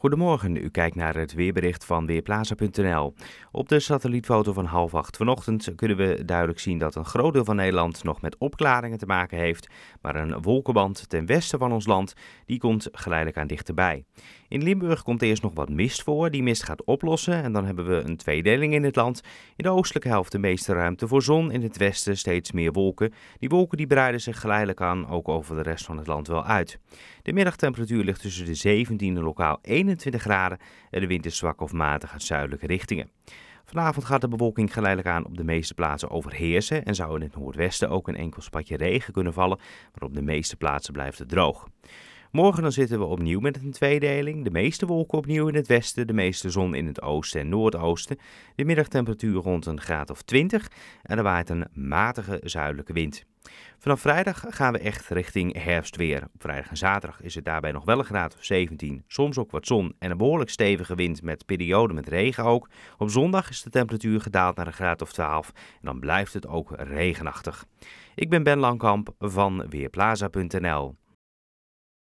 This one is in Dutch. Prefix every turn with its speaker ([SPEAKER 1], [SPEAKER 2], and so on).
[SPEAKER 1] Goedemorgen, u kijkt naar het weerbericht van Weerplaza.nl. Op de satellietfoto van half acht vanochtend kunnen we duidelijk zien dat een groot deel van Nederland nog met opklaringen te maken heeft, maar een wolkenband ten westen van ons land die komt geleidelijk aan dichterbij. In Limburg komt eerst nog wat mist voor, die mist gaat oplossen en dan hebben we een tweedeling in het land. In de oostelijke helft de meeste ruimte voor zon, in het westen steeds meer wolken. Die wolken die breiden zich geleidelijk aan ook over de rest van het land wel uit. De middagtemperatuur ligt tussen de 17 en lokaal 21. 21 graden en de wind is zwak of matig uit zuidelijke richtingen. Vanavond gaat de bewolking geleidelijk aan op de meeste plaatsen overheersen en zou in het noordwesten ook een enkel spatje regen kunnen vallen, maar op de meeste plaatsen blijft het droog. Morgen dan zitten we opnieuw met een tweedeling. De meeste wolken opnieuw in het westen, de meeste zon in het oosten en noordoosten. De middagtemperatuur rond een graad of 20 en er waait een matige zuidelijke wind. Vanaf vrijdag gaan we echt richting herfstweer. Op vrijdag en zaterdag is het daarbij nog wel een graad of 17, soms ook wat zon en een behoorlijk stevige wind met perioden met regen ook. Op zondag is de temperatuur gedaald naar een graad of 12 en dan blijft het ook regenachtig. Ik ben Ben Langkamp van Weerplaza.nl.